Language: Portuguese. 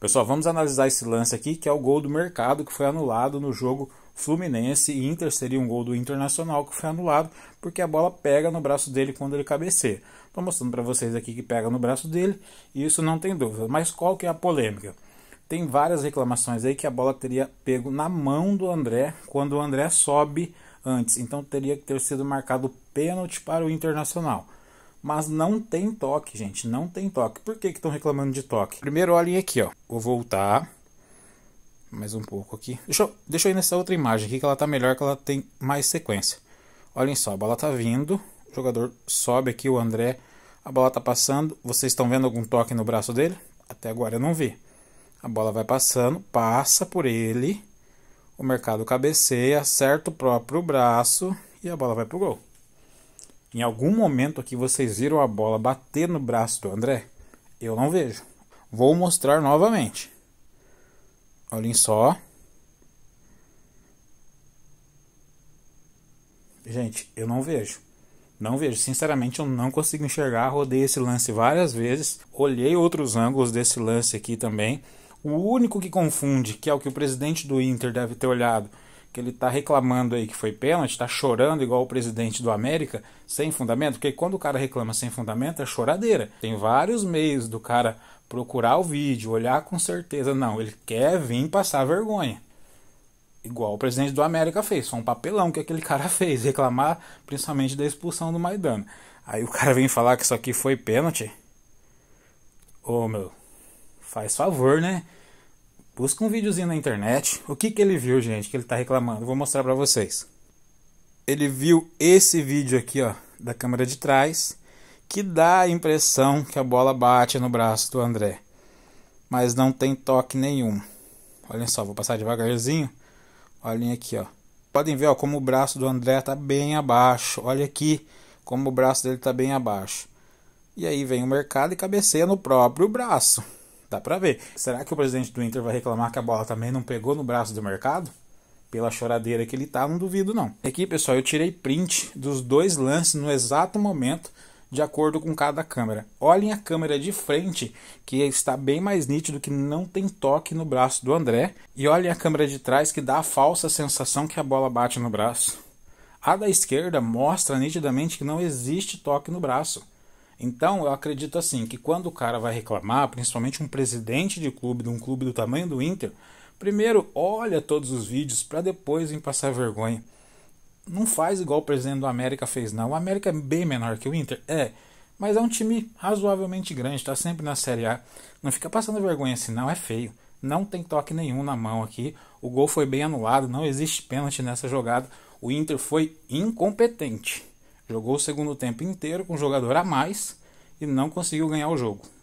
Pessoal, vamos analisar esse lance aqui, que é o gol do mercado que foi anulado no jogo Fluminense e Inter. Seria um gol do Internacional que foi anulado, porque a bola pega no braço dele quando ele cabeceia. Estou mostrando para vocês aqui que pega no braço dele, e isso não tem dúvida. Mas qual que é a polêmica? Tem várias reclamações aí que a bola teria pego na mão do André quando o André sobe antes. Então teria que ter sido marcado pênalti para o Internacional. Mas não tem toque, gente. Não tem toque. Por que estão reclamando de toque? Primeiro, olhem aqui, ó. Vou voltar. Mais um pouco aqui. Deixa eu, deixa eu ir nessa outra imagem aqui, que ela tá melhor, que ela tem mais sequência. Olhem só, a bola tá vindo. O jogador sobe aqui, o André. A bola tá passando. Vocês estão vendo algum toque no braço dele? Até agora eu não vi. A bola vai passando, passa por ele. O mercado cabeceia, acerta o próprio braço e a bola vai pro gol. Em algum momento aqui vocês viram a bola bater no braço do André? Eu não vejo. Vou mostrar novamente. Olhem só. Gente, eu não vejo. Não vejo. Sinceramente, eu não consigo enxergar. Rodei esse lance várias vezes. Olhei outros ângulos desse lance aqui também. O único que confunde, que é o que o presidente do Inter deve ter olhado, que ele está reclamando aí que foi pênalti, está chorando igual o presidente do América, sem fundamento, porque quando o cara reclama sem fundamento é choradeira. Tem vários meios do cara procurar o vídeo, olhar com certeza. Não, ele quer vir passar vergonha. Igual o presidente do América fez, só um papelão que aquele cara fez, reclamar principalmente da expulsão do Maidana. Aí o cara vem falar que isso aqui foi pênalti. Ô meu, faz favor, né? Busca um videozinho na internet. O que, que ele viu, gente, que ele tá reclamando? Eu vou mostrar para vocês. Ele viu esse vídeo aqui, ó, da câmera de trás, que dá a impressão que a bola bate no braço do André. Mas não tem toque nenhum. Olhem só, vou passar devagarzinho. Olhem aqui, ó. Podem ver ó, como o braço do André tá bem abaixo. Olha aqui como o braço dele tá bem abaixo. E aí vem o mercado e cabeceia no próprio braço. Dá pra ver. Será que o presidente do Inter vai reclamar que a bola também não pegou no braço do mercado? Pela choradeira que ele tá, não duvido não. Aqui, pessoal, eu tirei print dos dois lances no exato momento, de acordo com cada câmera. Olhem a câmera de frente, que está bem mais nítido que não tem toque no braço do André. E olhem a câmera de trás, que dá a falsa sensação que a bola bate no braço. A da esquerda mostra nitidamente que não existe toque no braço. Então, eu acredito assim que quando o cara vai reclamar, principalmente um presidente de clube, de um clube do tamanho do Inter, primeiro olha todos os vídeos para depois vir passar vergonha. Não faz igual o presidente do América fez, não. O América é bem menor que o Inter, é, mas é um time razoavelmente grande, está sempre na Série A. Não fica passando vergonha assim, não, é feio. Não tem toque nenhum na mão aqui. O gol foi bem anulado, não existe pênalti nessa jogada. O Inter foi incompetente. Jogou o segundo tempo inteiro com um jogador a mais e não conseguiu ganhar o jogo.